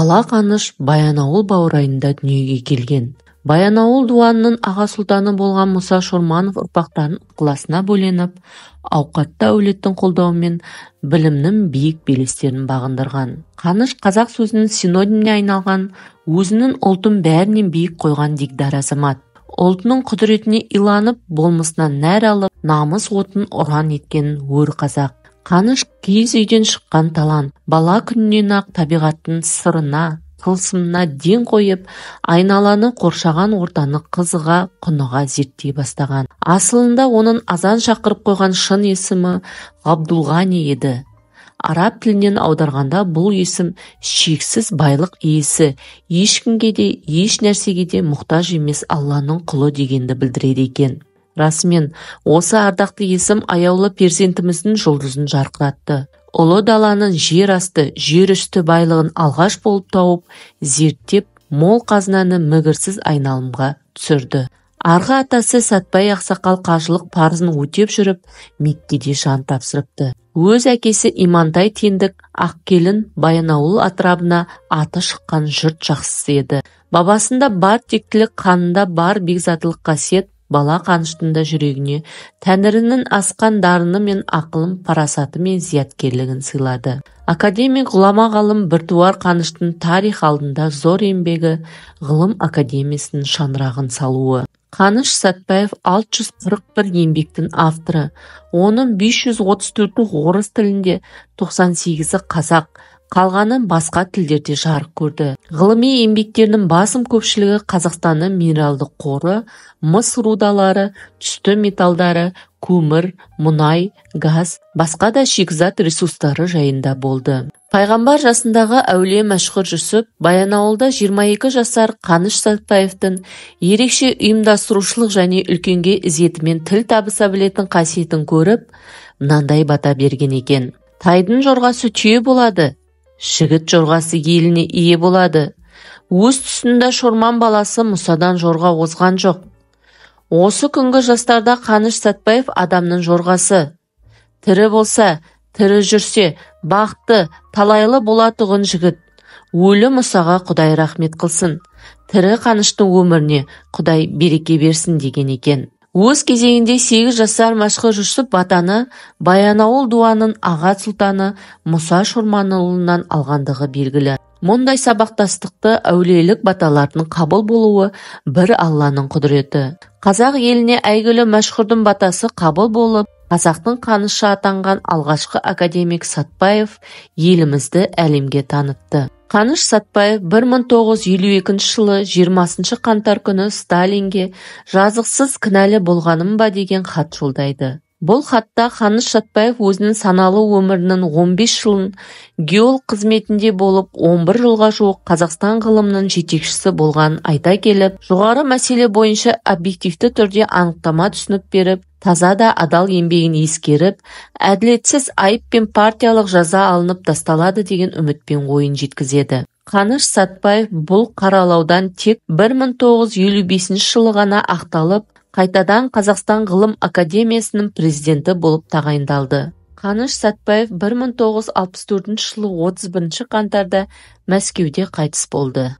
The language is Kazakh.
бала қаныш баянауыл баурайында дүниеге келген баянауыл дуанының аға сұлтаны болған мұса шорманов ұрпақтарын ықыласына бөленіп ауқатты әулеттің қолдауымен білімнің биік белестерін бағындырған қаныш қазақ сөзінің синониміне айналған өзінің ұлтын бәрінен биік қойған дегдар азамат ұлтының құдіретіне иланып болмысынан нәр алып намыс отын ұран еткен өр қазақ Қаныш киіз үйден шыққан талант, бала күнінен ақ табиғаттың сырына, тылсымына ден қойып, айналаны қоршаған ортаны қызыға, құныға зерттей бастаған. Асылында оның азан шақырып қойған шын есімі Ғабдулғани еді. Араб тілінен аударғанда бұл есім шексіз байлық иесі, ешкімге де, еш нәрсеге де мұқтаж емес Алланың құлы дегенді білдіреді екен расымен осы ардақты есім аяулы перзентіміздің жұлдызын жарқыратты ұлы даланың жер асты жер үсті байлығын алғаш болып тауып зерттеп мол қазынаны мігірсіз айналымға түсірді арғы атасы сәтбай ақсақал қажылық парызын өтеп жүріп меккеде жан тапсырыпты өз әкесі имантай тендік ақкелін баянауыл атырабына аты шыққан жұрт жақсысы еді бабасында бар тектілік қанында бар бекзаттылық қасиет бала қаныштында жүрегіне тәңірінің асқан дарыны мен ақылын парасаты мен зияткерлігін сыйлады академик ғұлама ғалым біртуар қаныштың тарих алдында зор еңбегі ғылым академиясының шаңырағын салуы қаныш сәтбаев 641 еңбектің авторы оның 534-і орыс тілінде 98-і қазақ қалғаны басқа тілдерде жарық көрді ғылыми еңбектерінің басым көпшілігі қазақстанның минералдық қоры мыс рудалары түсті металдары көмір мұнай газ басқа да шикізат ресурстары жайында болды пайғамбар жасындағы әулие мәшһүр жүсіп баянауылда 22 жасар қаныш сәтбаевтың ерекше ұйымдастырушылық және үлкенге ізетімен тіл табыса білетін қасиетін көріп мынандай бата берген екен тайдың жорғасы түйе болады жігіт жорғасы еліне ие болады өз тұсында шорман баласы мұсадан жорға озған жоқ осы күнгі жастарда қаныш сәтбаев адамның жорғасы тірі болса тірі жүрсе бақты, талайлы болатығын жігіт өлі мұсаға құдай рахмет қылсын тірі қаныштың өміріне құдай береке берсін деген екен өз кезегінде сегіз жасар мәшһүр жүсіп батаны баянауыл дуанын аға сұлтаны мұса шорманұлынан алғандығы белгілі мұндай сабақтастықты әулиелік баталардың қабыл болуы бір алланың құдіреті қазақ еліне әйгілі мәшһүрдің батасы қабыл болып қазақтың қанышы атанған алғашқы академик сатпаев елімізді әлемге танытты қаныш Сатпаев 1952 жылы 20 қаңтар күні сталинге жазықсыз кінәлі болғаным ба деген хат жолдайды бұл хатта қаныш Сатпаев өзінің саналы өмірінің 15 жылын геолог қызметінде болып 11 жылға жуық қазақстан ғылымының жетекшісі болған айта келіп жоғары мәселе бойынша объективті түрде анықтама түсініп беріп таза да адал еңбегін ескеріп әділетсіз айып пен партиялық жаза алынып тасталады деген үмітпен ойын жеткізеді қаныш Сатпаев бұл қаралаудан тек 1955 жылы ғана ақталып қайтадан қазақстан ғылым академиясының президенті болып тағайындалды қаныш сәтбаев 1964 жылы 31 қаңтарда мәскеуде қайтыс болды